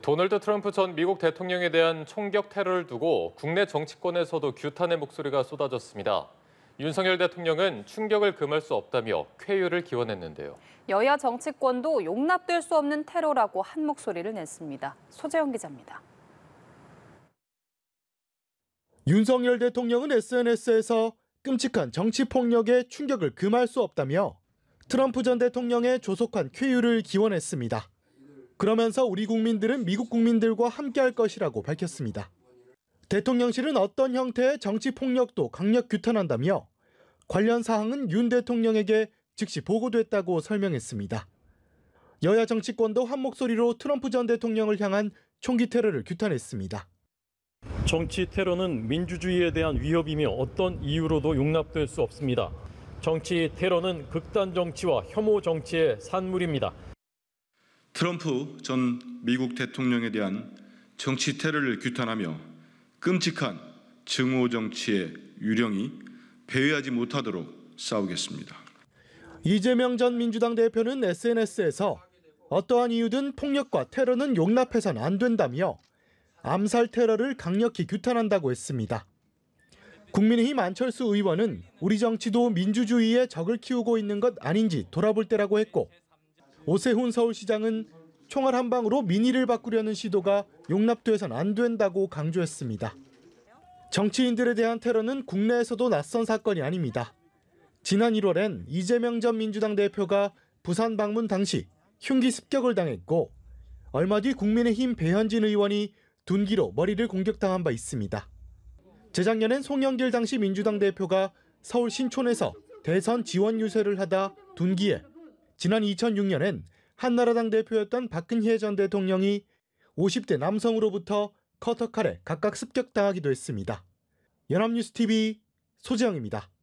도널드 트럼프 전 미국 대통령에 대한 총격 테러를 두고 국내 정치권에서도 규탄의 목소리가 쏟아졌습니다. 윤석열 대통령은 충격을 금할 수 없다며 쾌유를 기원했는데요. 여야 정치권도 용납될 수 없는 테러라고 한 목소리를 냈습니다. 소재영 기자입니다. 윤석열 대통령은 SNS에서 끔찍한 정치폭력에 충격을 금할 수 없다며 트럼프 전 대통령의 조속한 쾌유를 기원했습니다. 그러면서 우리 국민들은 미국 국민들과 함께할 것이라고 밝혔습니다. 대통령실은 어떤 형태의 정치 폭력도 강력 규탄한다며 관련 사항은 윤 대통령에게 즉시 보고됐다고 설명했습니다. 여야 정치권도 한 목소리로 트럼프 전 대통령을 향한 총기 테러를 규탄했습니다. 정치 테러는 민주주의에 대한 위협이며 어떤 이유로도 용납될 수 없습니다. 정치 테러는 극단 정치와 혐오 정치의 산물입니다. 트럼프 전 미국 대통령에 대한 정치 테러를 규탄하며 끔찍한 증오 정치의 유령이 배회하지 못하도록 싸우겠습니다. 이재명 전 민주당 대표는 SNS에서 어떠한 이유든 폭력과 테러는 용납해선 안 된다며 암살 테러를 강력히 규탄한다고 했습니다. 국민의힘 안철수 의원은 우리 정치도 민주주의에 적을 키우고 있는 것 아닌지 돌아볼 때라고 했고 오세훈 서울시장은 총알 한 방으로 민의를 바꾸려는 시도가 용납돼선 안 된다고 강조했습니다. 정치인들에 대한 테러는 국내에서도 낯선 사건이 아닙니다. 지난 1월엔 이재명 전 민주당 대표가 부산 방문 당시 흉기 습격을 당했고 얼마 뒤 국민의힘 배현진 의원이 둔기로 머리를 공격당한 바 있습니다. 재작년엔 송영길 당시 민주당 대표가 서울 신촌에서 대선 지원 유세를 하다 둔기에 지난 2006년엔 한나라당 대표였던 박근혜 전 대통령이 50대 남성으로부터 커터칼에 각각 습격당하기도 했습니다. 연합뉴스TV 소재영입니다.